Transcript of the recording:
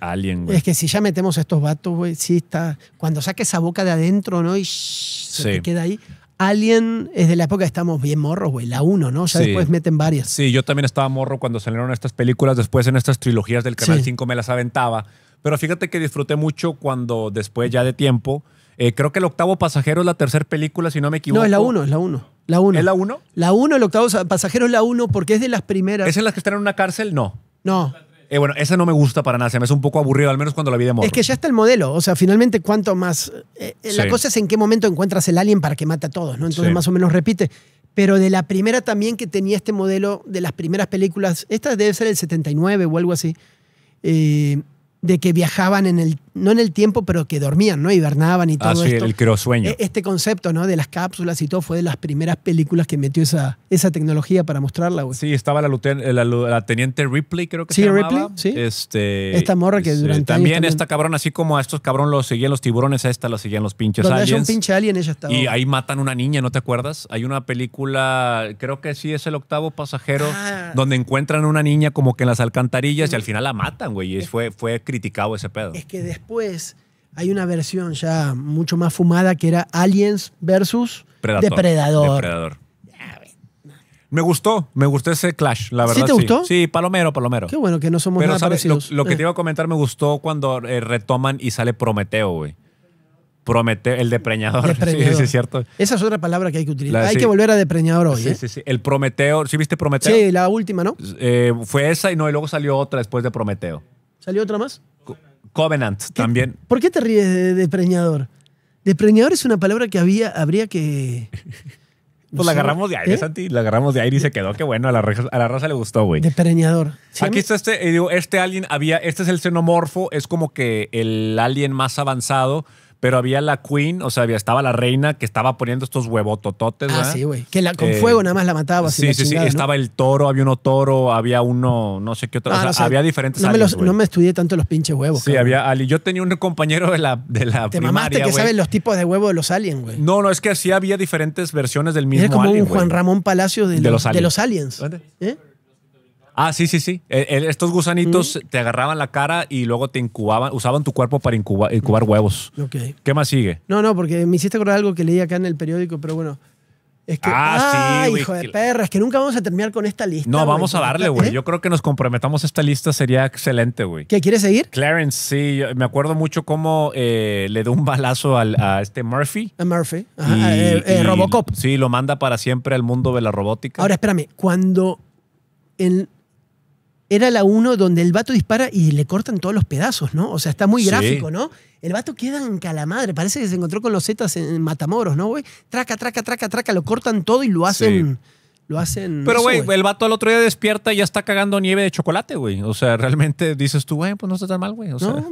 Alien. Ah, es que si ya metemos estos vatos, güey, sí está. Cuando saques esa boca de adentro, ¿no? Y se queda ahí. Alien es de la época que estamos bien morros, güey. La 1, ¿no? Ya después meten varias. Sí, yo también estaba morro cuando salieron estas películas. Después en estas trilogías del Canal 5 me las aventaba. Pero fíjate que disfruté mucho cuando después ya de tiempo. Eh, creo que el octavo pasajero es la tercera película, si no me equivoco. No, es la 1, es la 1. La 1. ¿Es la 1? La 1, el octavo pasajero es la 1 porque es de las primeras. ¿Es en las que están en una cárcel? No. No. Eh, bueno, esa no me gusta para nada. Se me hace un poco aburrido, al menos cuando la vi de morro. Es que ya está el modelo. O sea, finalmente, cuánto más. Eh, eh, la cosa es en qué momento encuentras el alien para que mate a todos, ¿no? Entonces, más o menos repite. Pero de la primera también que tenía este modelo, de las primeras películas, esta debe ser el 79 o algo así, de que viajaban en el no en el tiempo, pero que dormían, ¿no? Hibernaban y ah, todo ah, sí, el creosueño. E-, este concepto, ¿no? De las cápsulas y todo fue de las primeras películas que metió esa, esa tecnología para mostrarla, güey. Sí, estaba la, eh, teniente Ripley, creo que sí, se este, Esta morra que este, durante también, esta cabrón, así como a estos cabrón los seguían los tiburones, a esta la seguían los pinches aliens. un pinche alien, ella estaba. Y ahí matan una niña, ¿no te acuerdas? Hay una película, creo que sí es el octavo pasajero, ah. donde encuentran una niña como que en las alcantarillas y al mm. final la matan, güey. Y fue, fue criticado ese pedo. Es que después después hay una versión ya mucho más fumada que era Aliens versus Depredador. Me gustó, me gustó ese clash, la verdad. ¿Sí te gustó? Sí, palomero, palomero. Qué bueno que no somos Pero, nada ¿sabes? Lo, que eh. te iba a comentar me gustó cuando eh, retoman y sale Prometeo, güey. Prometeo, el depreñador. Sí, sí, es cierto. Esa es otra palabra que hay que utilizar. hay que volver a depreñador hoy. Sí, ¿eh? sí, sí. El Prometeo, ¿sí viste Prometeo? Sí, la última, ¿no? fue esa y no, y luego salió otra después de Prometeo. ¿Salió otra más? Covenant también. ¿Por qué te ríes de, preñador? De preñador es una palabra que había, habría que. pues la agarramos de aire, ¿Eh? Santi. La agarramos de aire y se quedó. Qué bueno, a la, raza, le gustó, güey. De preñador. Aquí está este, eh, digo, este alien había, este es el xenomorfo, es como que el alien más avanzado pero había la queen, o sea, había, estaba la reina que estaba poniendo estos huevotototes. Ah, sí, güey. Que la, con eh, fuego nada más la mataba. Sí, sí, sí. Estaba el toro, había uno toro, había uno, no sé qué otro. o, ah, sea, había diferentes no me, no me estudié tanto los pinches huevos. Sí, había ali. Yo tenía un compañero de la, de la Te mamaste que sabes los tipos de huevos de los aliens, güey. No, no, es que así había diferentes versiones del mismo alien. Es como un Juan Ramón Palacio de, los, aliens. De los aliens. ¿Eh? Ah, sí, sí, sí. E, e, estos gusanitos te agarraban la cara y luego te incubaban, usaban tu cuerpo para incubar huevos. ¿Qué más sigue? No, no, porque me hiciste acordar algo que leí acá en el periódico, pero bueno. Es que, ah, sí, hijo de perra, es que nunca vamos a terminar con esta lista. No, vamos a darle, güey. ¿Eh? Yo creo que nos comprometamos esta lista, sería excelente, güey. ¿Qué quieres seguir? Clarence, sí. Me acuerdo mucho cómo eh, le dio un balazo a este Murphy. A Murphy. Ajá, eh, Robocop. Sí, lo manda para siempre al mundo de la robótica. Ahora, espérame, cuando en era la uno donde el vato dispara y le cortan todos los pedazos, ¿no? O sea, está muy gráfico, ¿no? El vato queda en calamadre, parece que se encontró con los Zetas en Matamoros, ¿no, güey? Traca, traca, traca, traca, lo cortan todo y lo hacen... Lo hacen. Pero, güey, el vato al otro día despierta y ya está cagando nieve de chocolate, güey. O sea, realmente dices tú, güey, pues no está tan mal, güey. O sea.